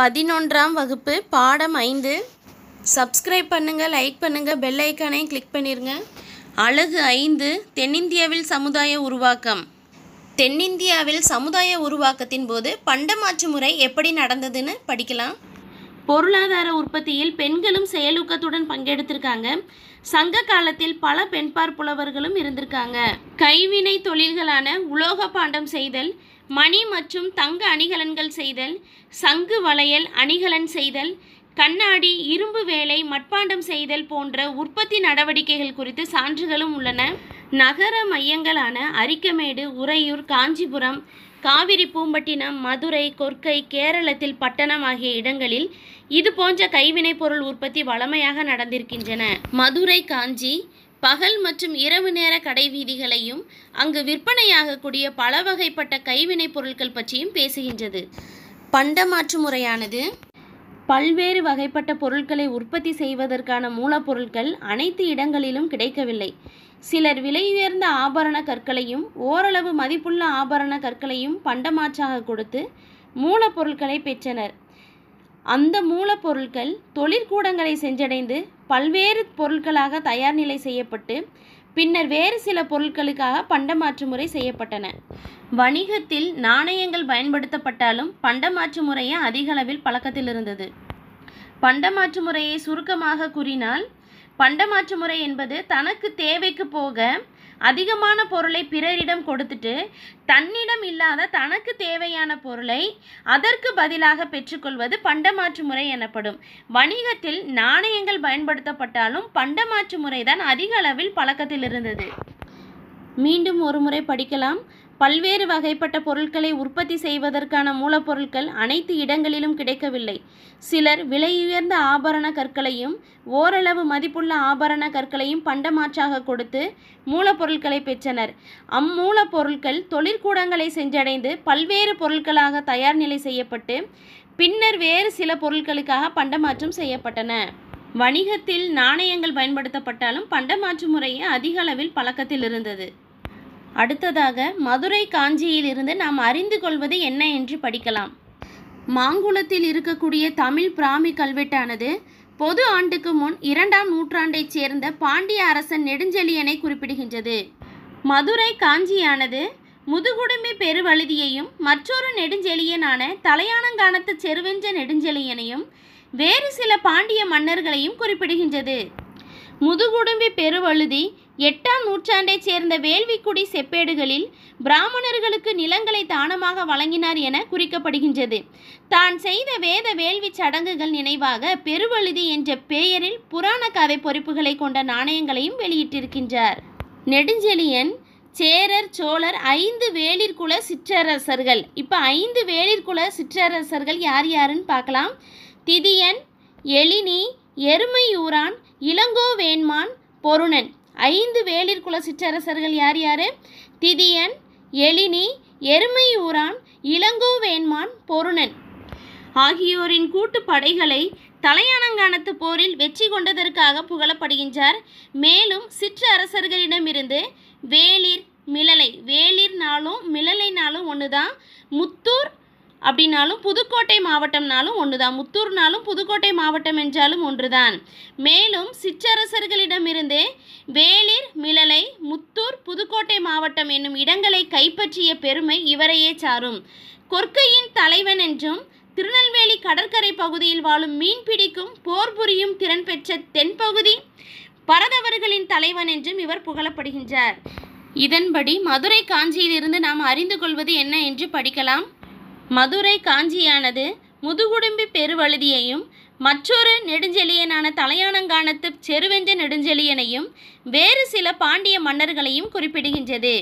பதினொன்றாம் வகுப்பு பாடம் ஐந்து சப்ஸ்கிரைப் பண்ணுங்கள் லைக் பண்ணுங்கள் பெல் ஐக்கானையும் கிளிக் பண்ணிடுங்க அழகு ஐந்து தென்னிந்தியாவில் சமுதாய உருவாக்கம் தென்னிந்தியாவில் சமுதாய உருவாக்கத்தின் போது பண்டமாற்று முறை எப்படி நடந்ததுன்னு படிக்கலாம் பொருளாதார உற்பத்தியில் பெண்களும் செயலூக்கத்துடன் பங்கெடுத்திருக்காங்க சங்க காலத்தில் பல பெண்பார் புலவர்களும் இருந்திருக்காங்க கைவினை தொழில்களான உலோக பாண்டம் செய்தல் மணி மற்றும் தங்க அணிகலன்கள் செய்தல் சங்கு வளையல் அணிகலன் செய்தல் கண்ணாடி இரும்பு வேலை மட்பாண்டம் செய்தல் போன்ற உற்பத்தி நடவடிக்கைகள் குறித்து சான்றுகளும் உள்ளன நகர மையங்களான அரிக்கமேடு உறையூர் காஞ்சிபுரம் காவிரி பூம்பட்டினம் மதுரை கொற்கை கேரளத்தில் பட்டணம் ஆகிய இடங்களில் இது போன்ற கைவினைப் பொருள் உற்பத்தி வளமையாக நடந்திருக்கின்றன மதுரை காஞ்சி பகல் மற்றும் இரவு நேர கடை வீதிகளையும் அங்கு விற்பனையாகக்கூடிய பல வகைப்பட்ட கைவினைப் பொருட்கள் பற்றியும் பேசுகின்றது பண்டமாற்று முறையானது பல்வேறு வகைப்பட்ட பொருட்களை உற்பத்தி செய்வதற்கான மூலப்பொருட்கள் அனைத்து இடங்களிலும் கிடைக்கவில்லை சிலர் விலையுயர்ந்த ஆபரண கற்களையும் ஓரளவு மதிப்புள்ள ஆபரண கற்களையும் பண்டமாற்றாக கொடுத்து மூலப்பொருட்களை பெற்றனர் அந்த மூலப்பொருட்கள் தொழிற்கூடங்களை சென்றடைந்து பல்வேறு பொருட்களாக தயார் நிலை செய்யப்பட்டு பின்னர் வேறு சில பொருட்களுக்காக பண்டமாற்று முறை செய்யப்பட்டன வணிகத்தில் நாணயங்கள் பயன்படுத்தப்பட்டாலும் பண்டமாற்று முறையே அதிகளவில் பழக்கத்தில் இருந்தது பண்டமாற்று முறையை சுருக்கமாக கூறினால் பண்டமாற்று முறை என்பது தனக்கு தேவைக்கு போக அதிகமான பொருளை பிறரிடம் கொடுத்துட்டு தன்னிடம் இல்லாத தனக்கு தேவையான பொருளை அதற்கு பதிலாக பெற்றுக்கொள்வது பண்டமாற்று முறை எனப்படும் வணிகத்தில் நாணயங்கள் பயன்படுத்தப்பட்டாலும் பண்டமாற்று முறைதான் அதிக அளவில் பழக்கத்தில் இருந்தது மீண்டும் ஒரு முறை படிக்கலாம் பல்வேறு வகைப்பட்ட பொருட்களை உற்பத்தி செய்வதற்கான மூலப்பொருட்கள் அனைத்து இடங்களிலும் கிடைக்கவில்லை சிலர் விலையுயர்ந்த ஆபரண கற்களையும் ஓரளவு மதிப்புள்ள ஆபரண கற்களையும் பண்டமாற்றாக கொடுத்து மூலப்பொருட்களை பெற்றனர் அம்மூலப்பொருட்கள் தொழிற்கூடங்களை சென்றடைந்து பல்வேறு பொருட்களாக தயார் நிலை செய்யப்பட்டு பின்னர் வேறு சில பொருட்களுக்காக பண்டமாற்றம் செய்யப்பட்டன வணிகத்தில் நாணயங்கள் பயன்படுத்தப்பட்டாலும் பண்டமாற்று முறையே அதிக அளவில் பழக்கத்தில் இருந்தது அடுத்ததாக மதுரை காஞ்சியிலிருந்து நாம் அறிந்து கொள்வது என்ன என்று படிக்கலாம் மாங்குளத்தில் இருக்கக்கூடிய தமிழ் பிராமி கல்வெட்டானது பொது ஆண்டுக்கு முன் இரண்டாம் நூற்றாண்டைச் சேர்ந்த பாண்டிய அரசன் நெடுஞ்செழியனை குறிப்பிடுகின்றது மதுரை காஞ்சியானது முதுகுடுமை பெருவழுதியையும் மற்றொரு நெடுஞ்செழியனான தலையானங்கானத்து செருவெஞ்ச நெடுஞ்செழியனையும் வேறு சில பாண்டிய மன்னர்களையும் குறிப்பிடுகின்றது முதுகுடும்பி பெருவழுதி எட்டாம் நூற்றாண்டைச் சேர்ந்த வேள்விக்குடி செப்பேடுகளில் பிராமணர்களுக்கு நிலங்களை தானமாக வழங்கினார் என குறிக்கப்படுகின்றது தான் செய்த வேத வேள்வி சடங்குகள் நினைவாக பெருவழுதி என்ற பெயரில் புராண கதை பொறிப்புகளை கொண்ட நாணயங்களையும் வெளியிட்டிருக்கின்றார் நெடுஞ்செழியன் சேரர் சோழர் ஐந்து வேளிற்குல சிற்றரசர்கள் இப்போ ஐந்து வேளிற்குல சிற்றரசர்கள் யார் யாருன்னு பார்க்கலாம் திதியன் எளினி எருமையூரான் இளங்கோவேன்மான் பொருணன் ஐந்து வேளிர் குல சிற்றரசர்கள் யார் யார் திதியன் எழினி எருமையூரான் இளங்கோவேன்மான் பொருணன் ஆகியோரின் கூட்டு படைகளை தலையானங்கானத்து போரில் வெற்றி கொண்டதற்காக புகழப்படுகின்றார் மேலும் சிற்றரசர்களிடமிருந்து வேளிர் மிளலை வேளிர்னாலும் மிளலைனாலும் ஒன்று தான் முத்தூர் அப்படின்னாலும் புதுக்கோட்டை மாவட்டம்னாலும் ஒன்று தான் முத்தூர்னாலும் புதுக்கோட்டை மாவட்டம் என்றாலும் ஒன்று தான் மேலும் சிற்றரசர்களிடமிருந்தே வேளிர் மிளலை முத்தூர் புதுக்கோட்டை மாவட்டம் என்னும் இடங்களை கைப்பற்றிய பெருமை இவரையே சாரும் கொற்கையின் தலைவன் என்றும் திருநெல்வேலி கடற்கரை பகுதியில் வாழும் மீன் பிடிக்கும் போர் புரியும் திறன் பெற்ற தென்பகுதி பரதவர்களின் தலைவன் என்றும் இவர் புகழப்படுகின்றார் இதன்படி மதுரை காஞ்சியிலிருந்து நாம் அறிந்து கொள்வது என்ன என்று படிக்கலாம் மதுரை காஞ்சியானது முதுகுடும்பி பெருவழுதியையும் மற்றொரு நெடுஞ்செழியனான தலையானங்கானத்து செருவெஞ்ச நெடுஞ்செழியனையும் வேறு சில பாண்டிய மன்னர்களையும் குறிப்பிடுகின்றது